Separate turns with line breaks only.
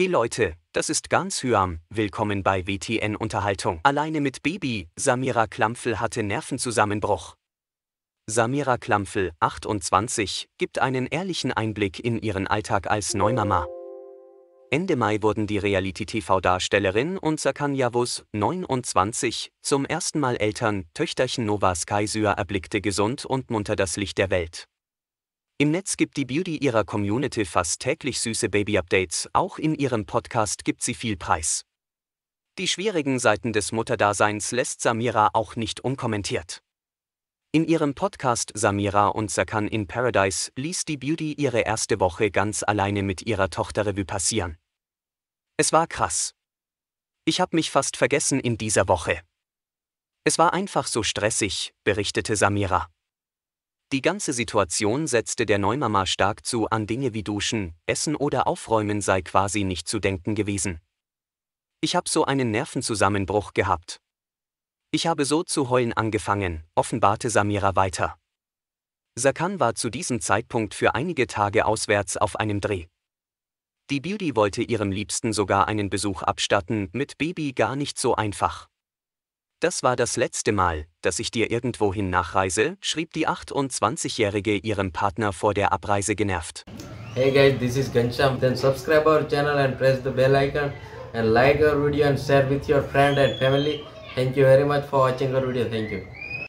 Hey Leute, das ist ganz Hyam, willkommen bei WTN Unterhaltung. Alleine mit Baby, Samira Klampfel hatte Nervenzusammenbruch. Samira Klampfel, 28, gibt einen ehrlichen Einblick in ihren Alltag als Neumama. Ende Mai wurden die Reality-TV-Darstellerin und Sakan Yavuz, 29, zum ersten Mal Eltern, Töchterchen Nova Sky Syr erblickte gesund und munter das Licht der Welt. Im Netz gibt die Beauty ihrer Community fast täglich süße Baby-Updates, auch in ihrem Podcast gibt sie viel Preis. Die schwierigen Seiten des Mutterdaseins lässt Samira auch nicht unkommentiert. In ihrem Podcast Samira und Sakan in Paradise ließ die Beauty ihre erste Woche ganz alleine mit ihrer Tochter Revue passieren. Es war krass. Ich habe mich fast vergessen in dieser Woche. Es war einfach so stressig, berichtete Samira. Die ganze Situation setzte der Neumama stark zu, an Dinge wie Duschen, Essen oder Aufräumen sei quasi nicht zu denken gewesen. Ich habe so einen Nervenzusammenbruch gehabt. Ich habe so zu heulen angefangen, offenbarte Samira weiter. Sakan war zu diesem Zeitpunkt für einige Tage auswärts auf einem Dreh. Die Beauty wollte ihrem Liebsten sogar einen Besuch abstatten, mit Baby gar nicht so einfach. Das war das letzte Mal, dass ich dir irgendwohin nachreise, schrieb die 28-Jährige ihrem Partner vor der Abreise genervt.
Hey guys, this is Gansham. Then subscribe our channel and press the bell icon and like our video and share with your friend and family. Thank you very much for watching our video. Thank you.